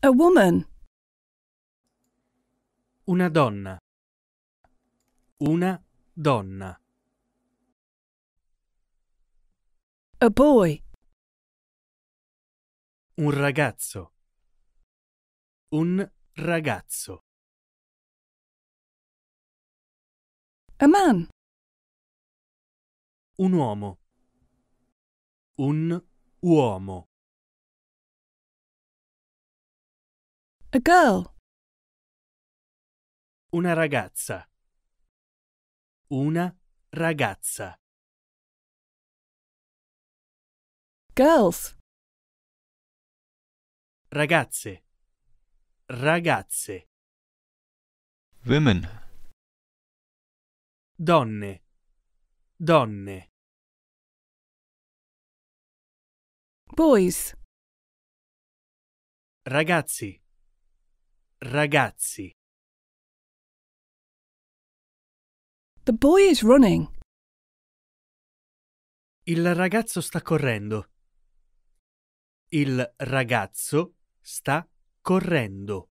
A woman. Una donna. Una donna. A boy. Un ragazzo. Un ragazzo. A man. Un uomo. Un uomo. A girl. Una ragazza. Una ragazza. Girls. Ragazze. Ragazze. Women. Donne. Donne. Boys. Ragazzi. ragazzi. The boy is running. Il ragazzo sta correndo. Il ragazzo sta correndo.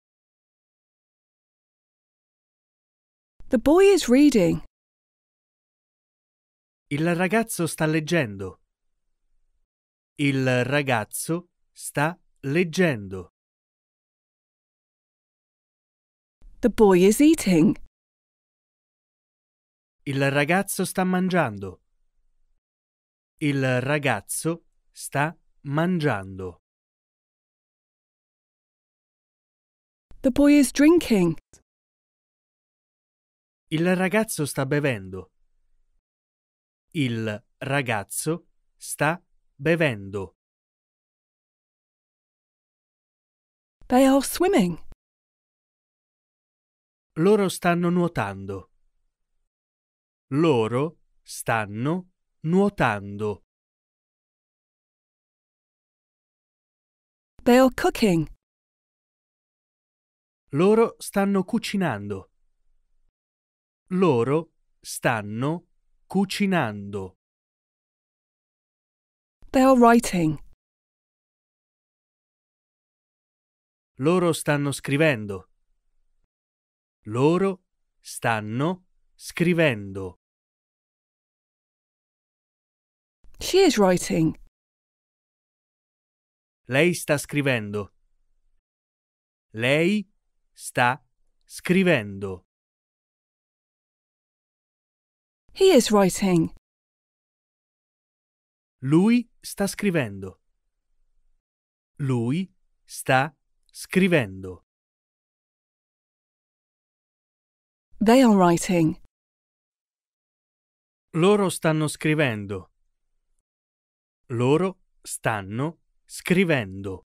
The boy is reading. Il ragazzo sta leggendo. Il ragazzo sta leggendo. The boy is eating. Il ragazzo sta mangiando. Il ragazzo sta mangiando. The boy is drinking. Il ragazzo sta bevendo. Il ragazzo sta bevendo. They are swimming. Loro stanno nuotando. Loro stanno nuotando. They cooking. Loro stanno cucinando. Loro stanno cucinando. They writing. Loro stanno scrivendo. Loro stanno scrivendo. She is writing. Lei sta scrivendo. Lei sta scrivendo. He is writing. Lui sta scrivendo. Lui sta scrivendo. They are writing. Loro stanno scrivendo. Loro stanno scrivendo.